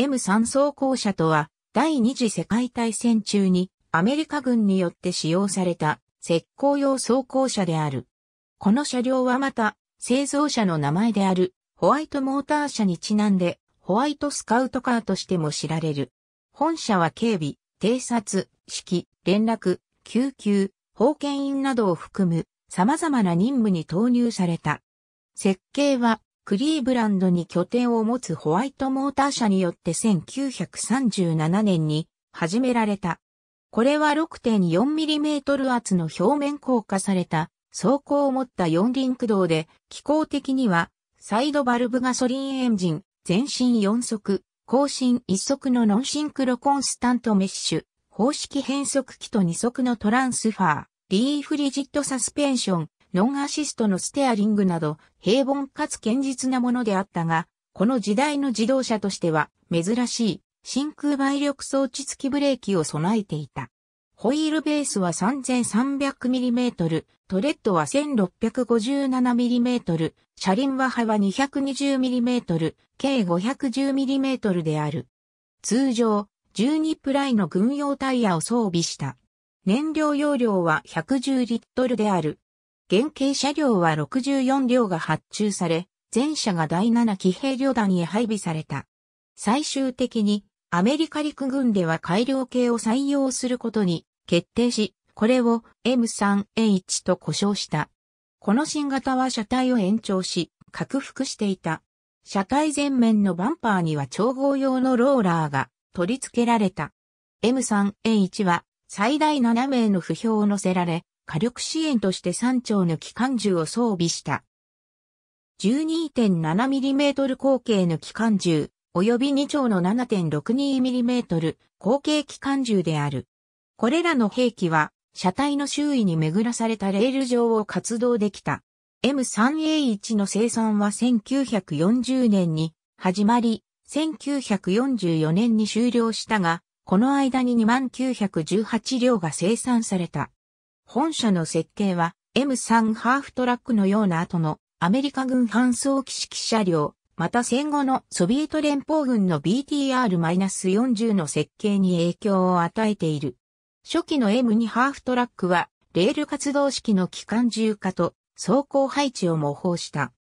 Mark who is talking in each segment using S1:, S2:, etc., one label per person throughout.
S1: M3 装甲車とは、第二次世界大戦中にアメリカ軍によって使用された石膏用装甲車である。この車両はまた、製造者の名前であるホワイトモーター車にちなんで、ホワイトスカウトカーとしても知られる。本社は警備、偵察、指揮、連絡、救急、保健員などを含む様々な任務に投入された。設計はクリーブランドに拠点を持つホワイトモーター社によって1937年に始められた。これは 6.4mm 厚の表面硬化された走行を持った四輪駆動で、機構的にはサイドバルブガソリンエンジン、全身四速、後進一速のノンシンクロコンスタントメッシュ、方式変速機と二速のトランスファー、リーフリジットサスペンション、ノンアシストのステアリングなど、平凡かつ堅実なものであったが、この時代の自動車としては、珍しい、真空倍力装置付きブレーキを備えていた。ホイールベースは 3300mm、トレッドは 1657mm、車輪は幅 220mm、計 510mm である。通常、12プライの軍用タイヤを装備した。燃料容量は110リットルである。原型車両は64両が発注され、全車が第7騎兵旅団へ配備された。最終的にアメリカ陸軍では改良系を採用することに決定し、これを M3H と呼称した。この新型は車体を延長し、拡幅していた。車体前面のバンパーには調合用のローラーが取り付けられた。m 3 a 1は最大7名の不評を乗せられ、火力支援として3丁の機関銃を装備した。12.7mm 口径の機関銃、及び2丁の 7.62mm 口径機関銃である。これらの兵器は、車体の周囲に巡らされたレール上を活動できた。M3A1 の生産は1940年に始まり、1944年に終了したが、この間に2918両が生産された。本社の設計は M3 ハーフトラックのような後のアメリカ軍搬送機式車両、また戦後のソビエト連邦軍の BTR-40 の設計に影響を与えている。初期の M2 ハーフトラックは、レール活動式の機関重化と走行配置を模倣した。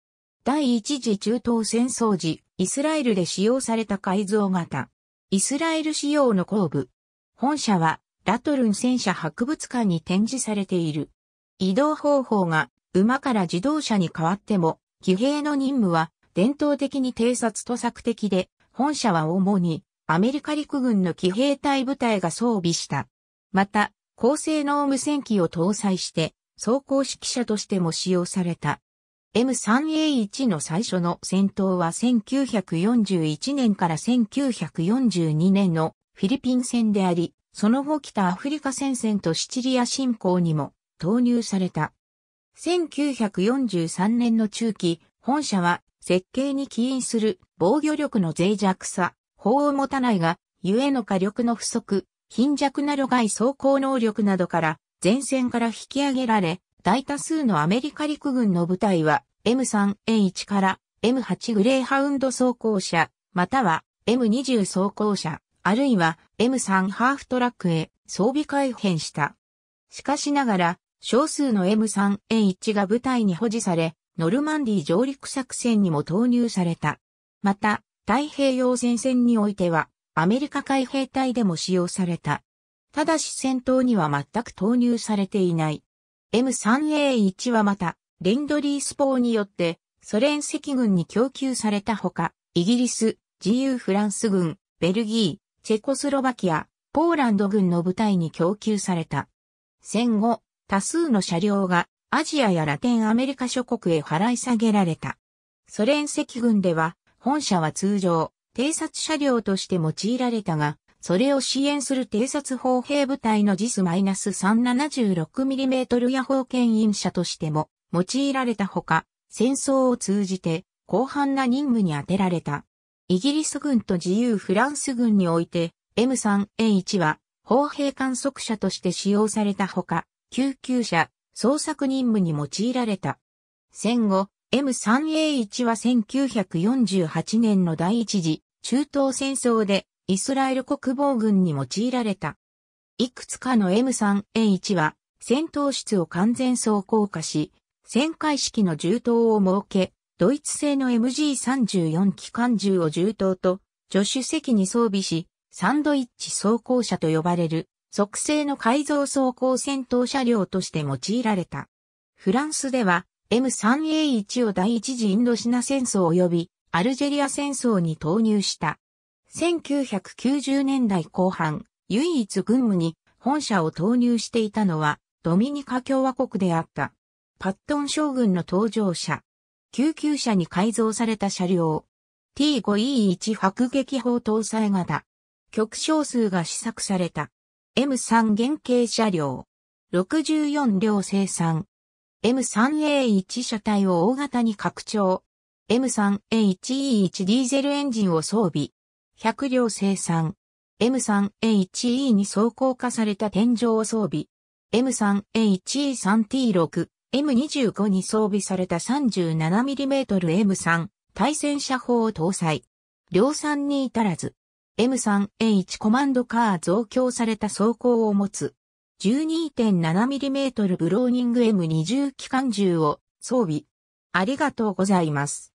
S1: 第一次中東戦争時、イスラエルで使用された改造型。イスラエル仕様の後部。本社はラトルン戦車博物館に展示されている。移動方法が馬から自動車に変わっても、騎兵の任務は伝統的に偵察と作的で、本社は主にアメリカ陸軍の騎兵隊部隊が装備した。また、高性能無線機を搭載して、装甲指揮車としても使用された。M3A1 の最初の戦闘は1941年から1942年のフィリピン戦であり、その後北アフリカ戦線とシチリア侵攻にも投入された。1943年の中期、本社は設計に起因する防御力の脆弱さ、法を持たないが、ゆえの火力の不足、貧弱な路外走行能力などから前線から引き上げられ、大多数のアメリカ陸軍の部隊は M3A1 から M8 グレーハウンド走行車、または M20 走行車、あるいは M3 ハーフトラックへ装備改変した。しかしながら、少数の M3A1 が部隊に保持され、ノルマンディ上陸作戦にも投入された。また、太平洋戦線においては、アメリカ海兵隊でも使用された。ただし戦闘には全く投入されていない。M3A1 はまた、レンドリースポーによって、ソ連赤軍に供給されたほか、イギリス、自由フランス軍、ベルギー、チェコスロバキア、ポーランド軍の部隊に供給された。戦後、多数の車両がアジアやラテンアメリカ諸国へ払い下げられた。ソ連赤軍では、本社は通常、偵察車両として用いられたが、それを支援する偵察砲兵部隊の JIS-376mm や砲牽引車としても用いられたほか、戦争を通じて広範な任務に充てられた。イギリス軍と自由フランス軍において M3A1 は砲兵観測者として使用されたほか、救急車、捜索任務に用いられた。戦後、M3A1 は1948年の第一次中東戦争でイスラエル国防軍に用いられた。いくつかの M3A1 は戦闘室を完全装甲化し、旋回式の銃刀を設け、ドイツ製の MG34 機関銃を銃刀と助手席に装備し、サンドイッチ装甲車と呼ばれる、即製の改造装甲戦闘車両として用いられた。フランスでは M3A1 を第一次インドシナ戦争及びアルジェリア戦争に投入した。1990年代後半、唯一軍務に本社を投入していたのはドミニカ共和国であった。パットン将軍の搭乗者、救急車に改造された車両。T5E1 迫撃砲搭載型。極小数が試作された。M3 原型車両。64両生産。M3A1 車体を大型に拡張。M3A1E1 ディーゼルエンジンを装備。100両生産。M3A1E2 走行化された天井を装備。M3A1E3T6 M25 に装備された 37mm M3 対戦車砲を搭載。量産に至らず、M3A1 コマンドカー増強された装甲を持つ、12.7mm ブローニング M20 機関銃を装備。ありがとうございます。